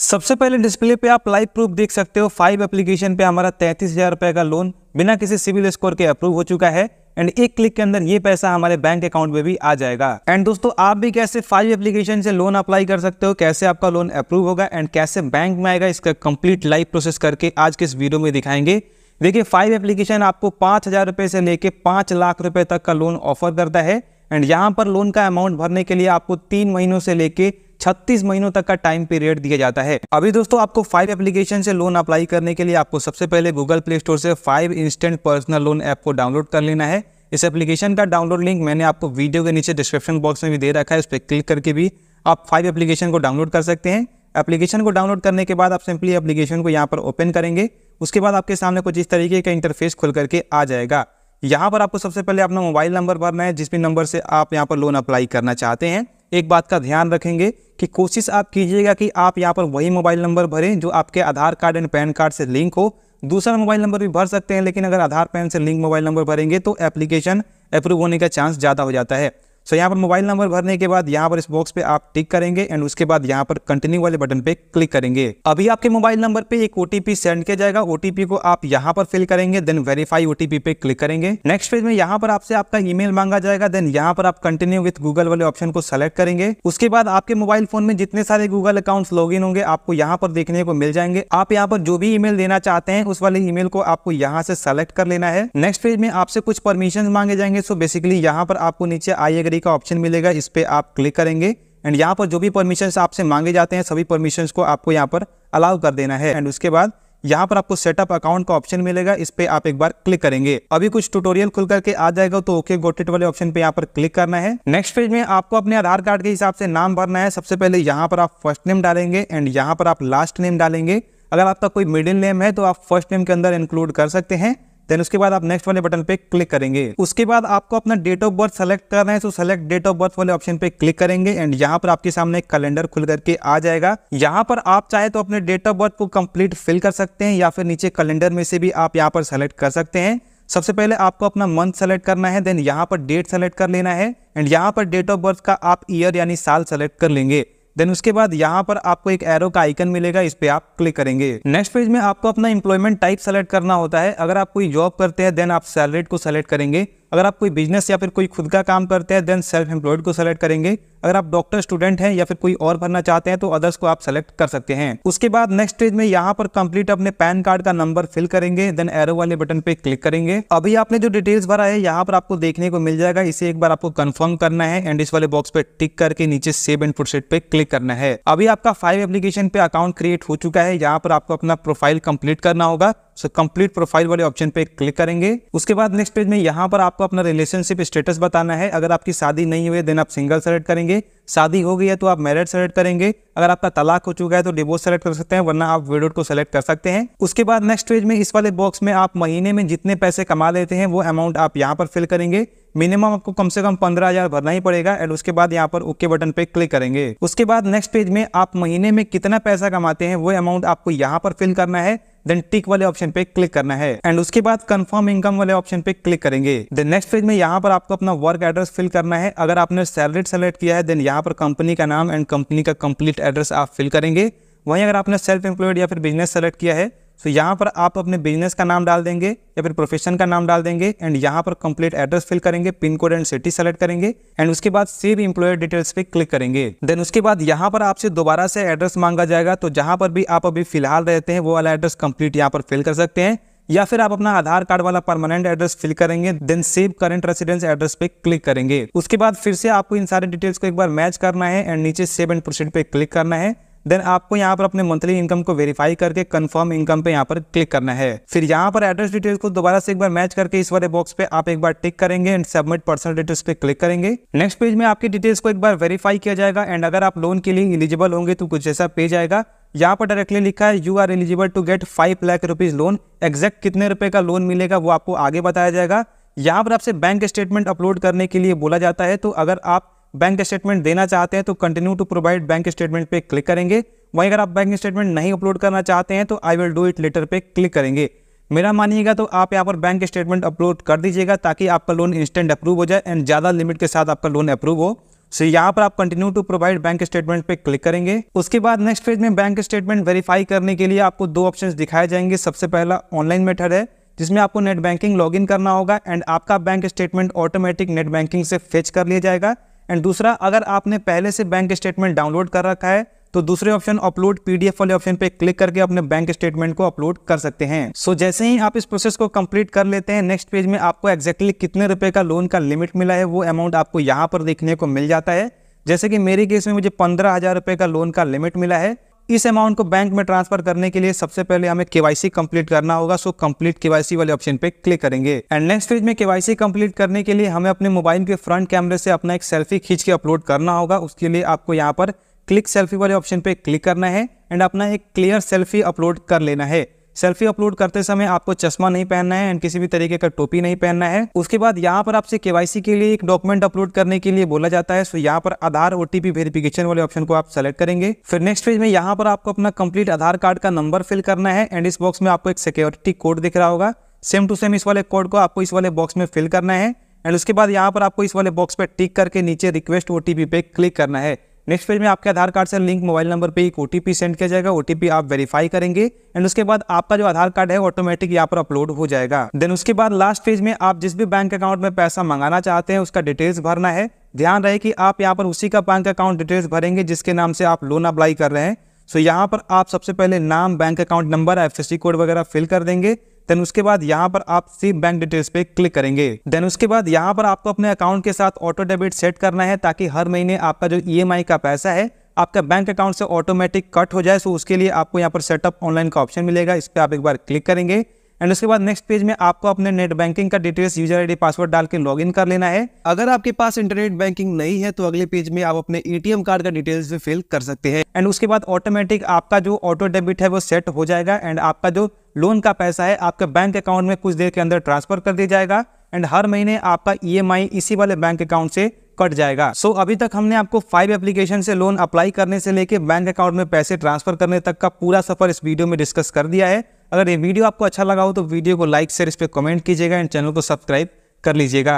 सबसे पहले डिस्प्ले पे आप लाइव प्रूफ देख सकते हो फाइव एप्लीकेशन पे हमारा तैंतीस हजार रुपए का लोन बिना किसी सिविल स्कोर के अप्रूव हो चुका है एंड एक क्लिक के अंदर ये पैसा हमारे बैंक अकाउंट में भी आ जाएगा एंड दोस्तों आप भी कैसे फाइव एप्लीकेशन से लोन अप्लाई कर सकते हो कैसे आपका लोन अप्रूव होगा एंड कैसे बैंक में आएगा इसका कंप्लीट लाइव प्रोसेस करके आज के इस वीडियो में दिखाएंगे देखिए फाइव एप्लीकेशन आपको पांच हज़ार रुपये से लेके पांच लाख रुपए तक का लोन ऑफर करता है एंड यहाँ पर लोन का अमाउंट भरने के लिए आपको तीन महीनों से लेके छत्तीस महीनों तक का टाइम पीरियड दिया जाता है अभी दोस्तों आपको फाइव एप्लीकेशन से लोन अप्लाई करने के लिए आपको सबसे पहले गूगल प्ले स्टोर से Fibe instant personal loan app को डाउनलोड कर लेना है इस एप्लीकेशन का डाउनलोड लिंक मैंने आपको वीडियो के नीचे डिस्क्रिप्शन बॉक्स में भी दे रखा है उस पर क्लिक करके भी आप फाइव एप्लीकेशन को डाउनलोड कर सकते हैं एप्लीकेशन को डाउनलोड करने के बाद आप सिंपली एप्लीकेशन को यहाँ पर ओपन करेंगे उसके बाद आपके सामने कुछ इस तरीके का इंटरफेस खुल करके आ जाएगा यहाँ पर आपको सबसे पहले अपना मोबाइल नंबर भरना है जिस भी नंबर से आप यहाँ पर लोन अप्लाई करना चाहते हैं एक बात का ध्यान रखेंगे कि कोशिश आप कीजिएगा कि आप यहाँ पर वही मोबाइल नंबर भरें जो आपके Aadhaar card and PAN card से लिंक हो दूसरा मोबाइल नंबर भी भर सकते हैं लेकिन अगर आधार पैन से लिंक मोबाइल नंबर भरेंगे तो एप्लीकेशन अप्रूव होने का चांस ज़्यादा हो जाता है सो यहाँ पर मोबाइल नंबर भरने के बाद यहाँ पर इस बॉक्स पे आप टिक करेंगे एंड उसके बाद यहाँ पर कंटिन्यू वाले बटन पे क्लिक करेंगे अभी आपके मोबाइल नंबर पे एक ओटीपी सेंड किया जाएगा ओटीपी को आप यहाँ पर फिल करेंगे देन वेरीफाई ओटीपी पे क्लिक करेंगे नेक्स्ट पेज में यहाँ पर आपसे आपका ई मांगा जाएगा देन यहाँ पर आप कंटिन्यू विथ गूगल वाले ऑप्शन को सेलेक्ट करेंगे उसके बाद आपके मोबाइल फोन में जितने सारे गूगल अकाउंट लॉग होंगे आपको यहाँ पर देखने को मिल जाएंगे आप यहाँ पर जो भी ई देना चाहते हैं उस वाले ई को आपको यहाँ से सेलेक्ट कर लेना है नेक्स्ट पेज में आपसे कुछ परमिशन मांगे जाएंगे सो बेसिकली यहाँ पर आपको नीचे आई आईडी का ऑप्शन मिलेगा इस पर आप क्लिक करेंगे एंड यहाँ पर जो भी परमिशंस आपसे मांगे जाते हैं सभी परमिशंस को आपको यहाँ पर अलाउ कर देना है एंड उसके बाद यहाँ पर आपको सेटअप अकाउंट का ऑप्शन मिलेगा इस पर आप एक बार क्लिक करेंगे अभी कुछ ट्यूटोरियल खुल करके आ जाएगा तो ओके गोटेट वाले ऑप्शन पे यहाँ पर क्लिक करना है नेक्स्ट पेज में आपको अपने आधार कार्ड के हिसाब से नाम भरना है सबसे पहले यहाँ पर आप फर्स्ट नेम डालेंगे एंड यहाँ पर आप लास्ट नेम डालेंगे अगर आपका कोई मिडिल नेम है तो आप फर्स्ट नेम के अंदर इंक्लूड कर सकते हैं देन उसके बाद आप नेक्स्ट वाले बटन पे क्लिक करेंगे उसके बाद आपको अपना डेट ऑफ बर्थ सेलेक्ट करना है तो सेलेक्ट डेट ऑफ बर्थ वाले ऑप्शन पे क्लिक करेंगे एंड यहाँ पर आपके सामने कैलेंडर खुल करके आ जाएगा यहाँ पर आप चाहे तो अपने डेट ऑफ बर्थ को कम्प्लीट फिल कर सकते हैं या फिर नीचे कैलेंडर में से भी आप यहाँ पर सेलेक्ट कर सकते हैं सबसे पहले आपको अपना मंथ सेलेक्ट करना है देन यहाँ पर डेट सेलेक्ट कर लेना है एंड यहाँ पर डेट ऑफ बर्थ का आप ईयर यानी साल सेलेक्ट कर लेंगे देन उसके बाद यहाँ पर आपको एक एरो का आइकन मिलेगा इस पर आप क्लिक करेंगे नेक्स्ट पेज में आपको अपना इंप्लॉयमेंट टाइप सेलेक्ट करना होता है अगर आप कोई जॉब करते हैं देन आप सैलरी को सेलेक्ट करेंगे अगर आप कोई बिजनेस या फिर कोई खुद का काम करते हैं देन सेल्फ एम्प्लॉयड को सेलेक्ट करेंगे अगर आप डॉक्टर स्टूडेंट हैं या फिर कोई और भरना चाहते हैं तो अदर्स को आप सेलेक्ट कर सकते हैं उसके बाद नेक्स्ट स्टेज में यहाँ पर कंप्लीट अपने पैन कार्ड का नंबर फिल करेंगे देन एरो वाले बटन पे क्लिक करेंगे अभी आपने जो डिटेल्स भरा है यहाँ पर आपको देखने को मिल जाएगा इसे एक बार आपको कंफर्म करना है एंड इस वाले बॉक्स पे टिक करके नीचे सेव एंड फुटसेट पे क्लिक करना है अभी आपका फाइव एप्लीकेशन पे अकाउंट क्रिएट हो चुका है यहाँ पर आपको अपना प्रोफाइल कंप्लीट करना होगा सो कंप्लीट प्रोफाइल वाले ऑप्शन पे क्लिक करेंगे उसके बाद नेक्स्ट पेज में यहाँ पर आप आपको अपना रिलेशनशिप स्टेटस बताना है अगर आपकी शादी नहीं हुई है देन आप सिंगल सेलेक्ट करेंगे शादी हो गई है तो आप मैरिड सेलेक्ट करेंगे अगर आपका तलाक हो चुका है तो डिवोर्स सेलेक्ट कर सकते हैं वरना आप विडोड को सेलेक्ट कर सकते हैं उसके बाद नेक्स्ट पेज में इस वाले बॉक्स में आप महीने में जितने पैसे कमा लेते हैं वो अमाउंट आप यहाँ पर फिल करेंगे मिनिमम आपको कम से कम पंद्रह हजार भरना ही पड़ेगा एंड उसके बाद यहाँ पर ओके बटन पे क्लिक करेंगे उसके बाद नेक्स्ट पेज में आप महीने में कितना पैसा कमाते हैं वो अमाउंट आपको यहाँ पर फिल करना है देन टिक वाले ऑप्शन पे क्लिक करना है एंड उसके बाद कंफर्म इनकम वाले ऑप्शन पे क्लिक करेंगे देन नेक्स्ट पेज में यहाँ पर आपको अपना वर्क एड्रेस फिल करना है अगर आपने सैलरी सेलेक्ट किया है देन यहाँ यहाँ पर कंपनी का नाम एंड कंपनी का कंप्लीट एड्रेस आप फिल करेंगे वहीं अगर आपने सेल्फ एम्प्लॉयड या फिर बिजनेस सेलेक्ट किया है तो यहाँ पर आप अपने बिजनेस का नाम डाल देंगे या फिर प्रोफेशन का नाम डाल देंगे एंड यहाँ पर कंप्लीट एड्रेस फिल करेंगे pin code and city select करेंगे एंड उसके बाद सेव इम्प्लॉयर डिटेल्स पे क्लिक करेंगे देन उसके बाद यहाँ पर आपसे दोबारा से एड्रेस मांगा जाएगा तो जहाँ पर भी आप अभी फिलहाल रहते हैं वो वाला एड्रेस कंप्लीट यहाँ पर फिल कर सकते हैं या फिर आप अपना आधार कार्ड वाला परमानेंट एड्रेस फिल करेंगे then save current residence address पे क्लिक करेंगे उसके बाद फिर से आपको इन सारे डिटेल्स को एक बार मैच करना है एंड नीचे सेव एंड प्रोसीड पे क्लिक करना है देन आपको यहाँ पर अपने मंथली इनकम को वेरीफाई करके कन्फर्म इनकम पे यहाँ पर क्लिक करना है फिर यहाँ पर एड्रेस डिटेल्स को दोबारा से एक बार मैच करके इस वाले बॉक्स पे आप एक बार टिक करेंगे एंड सबमिट पर्सनल डिटेल्स पे क्लिक करेंगे नेक्स्ट पेज में आपकी डिटेल्स को एक बार वेरीफाई किया जाएगा एंड अगर आप लोन के लिए इलिजिबल होंगे तो कुछ ऐसा पेज आएगा यहाँ पर डायरेक्टली लिखा है you are eligible to get five lakh rupees loan exact कितने रुपए का लोन मिलेगा वो आपको आगे बताया जाएगा यहाँ पर आपसे बैंक स्टेटमेंट अपलोड करने के लिए बोला जाता है तो अगर आप बैंक स्टेटमेंट देना चाहते हैं तो continue to provide bank statement पे क्लिक करेंगे वहीं अगर आप बैंक स्टेटमेंट नहीं अपलोड करना चाहते हैं तो I will do it later पे क्लिक करेंगे मेरा मानिएगा तो आप यहाँ पर बैंक स्टेटमेंट अपलोड कर दीजिएगा ताकि आपका लोन इंस्टेंट अप्रूव हो जाए एंड ज़्यादा लिमिट के साथ आपका लोन अप्रूव हो सो so, यहाँ पर आप continue to provide bank statement पे क्लिक करेंगे उसके बाद नेक्स्ट पेज में बैंक स्टेटमेंट वेरीफाई करने के लिए आपको दो ऑप्शंस दिखाए जाएंगे सबसे पहला ऑनलाइन मेथड है जिसमें आपको नेट बैंकिंग लॉगिन करना होगा एंड आपका bank statement automatic net banking से फेच कर लिया जाएगा एंड दूसरा अगर आपने पहले से बैंक स्टेटमेंट डाउनलोड कर रखा है तो दूसरे ऑप्शन अपलोड पीडीएफ वाले ऑप्शन पे क्लिक करके अपने बैंक स्टेटमेंट को अपलोड कर सकते हैं सो so, जैसे ही आप इस प्रोसेस को कंप्लीट कर लेते हैं नेक्स्ट पेज में आपको एक्जैक्टली exactly कितने रुपए का लोन का लिमिट मिला है वो अमाउंट आपको यहाँ पर देखने को मिल जाता है जैसे कि मेरे केस में मुझे पंद्रह हजार रुपए का लोन का लिमिट मिला है इस अमाउंट को बैंक में ट्रांसफर करने के लिए सबसे पहले हमें केवाईसी कंप्लीट करना होगा सो कंप्लीट केवाईसी वाले ऑप्शन पे क्लिक करेंगे एंड नेक्स्ट पेज में केवाईसी कंप्लीट करने के लिए हमें अपने मोबाइल के फ्रंट कैमरे से अपना एक सेल्फी खींच के अपलोड करना होगा उसके लिए आपको यहाँ पर क्लिक सेल्फी वाले ऑप्शन पे क्लिक करना है एंड अपना एक क्लियर सेल्फी अपलोड कर लेना है सेल्फी अपलोड करते समय आपको चश्मा नहीं पहनना है एंड किसी भी तरीके का टोपी नहीं पहनना है उसके बाद यहाँ पर आपसे केवाईसी के लिए एक डॉक्यूमेंट अपलोड करने के लिए बोला जाता है सो यहाँ पर आधार ओटीपी वेरिफिकेशन वाले ऑप्शन को आप सेलेक्ट करेंगे फिर नेक्स्ट पेज में यहाँ पर आपको अपना कंप्लीट आधार कार्ड का नंबर फिल करना है एंड इस बॉक्स में आपको एक सिक्योरिटी कोड दिख रहा होगा सेम टू सेम इस वाले कोड को आपको इस वाले बॉक्स में फिल करना है एंड उसके बाद यहाँ पर आपको इस वाले बॉक्स पर टिक करके नीचे रिक्वेस्ट ओ पे क्लिक करना है नेक्स्ट पेज में आपके आधार कार्ड से लिंक मोबाइल नंबर पे एक ओ सेंड किया जाएगा ओ आप वेरीफाई करेंगे एंड उसके बाद आपका जो आधार कार्ड है ऑटोमेटिक यहाँ पर अपलोड हो जाएगा देन उसके बाद लास्ट पेज में आप जिस भी बैंक अकाउंट में पैसा मंगाना चाहते हैं उसका डिटेल्स भरना है ध्यान रहे कि आप यहाँ पर उसी का बैंक अकाउंट डिटेल्स भरेंगे जिसके नाम से आप लोन अप्लाई कर रहे हैं सो यहाँ पर आप सबसे पहले नाम bank account number F code वगैरह फिल कर देंगे देन उसके बाद यहाँ पर आप सी बैंक डिटेल्स पे क्लिक करेंगे देन उसके बाद यहाँ पर आपको अपने अकाउंट के साथ ऑटो डेबिट सेट करना है ताकि हर महीने आपका जो ई e का पैसा है आपका बैंक अकाउंट से ऑटोमेटिक कट हो जाए सो उसके लिए आपको यहाँ पर सेटअप ऑनलाइन का ऑप्शन मिलेगा इस पर आप एक बार क्लिक करेंगे एंड उसके बाद नेक्स्ट पेज में आपको अपने नेट बैंकिंग का डिटेल्स यूजर आईडी पासवर्ड डाल के लॉगिन कर लेना है अगर आपके पास इंटरनेट बैंकिंग नहीं है तो अगले पेज में आप अपने एटीएम कार्ड का डिटेल्स भी फिल कर सकते हैं एंड उसके बाद ऑटोमेटिक आपका जो ऑटो डेबिट है वो सेट हो जाएगा एंड आपका जो लोन का पैसा है आपके बैंक अकाउंट में कुछ देर के अंदर ट्रांसफर कर दिया जाएगा एंड हर महीने आपका आई e इसी वाले बैंक अकाउंट से कट जाएगा सो so, अभी तक हमने आपको फाइव एप्लीकेशन से लोन अप्लाई करने से लेके बैंक अकाउंट में पैसे ट्रांसफर करने तक का पूरा सफर इस वीडियो में डिस्कस कर दिया है अगर ये वीडियो आपको अच्छा लगा हो तो वीडियो को लाइक शेयर इस पर कमेंट कीजिएगा एंड चैनल को सब्सक्राइब कर लीजिएगा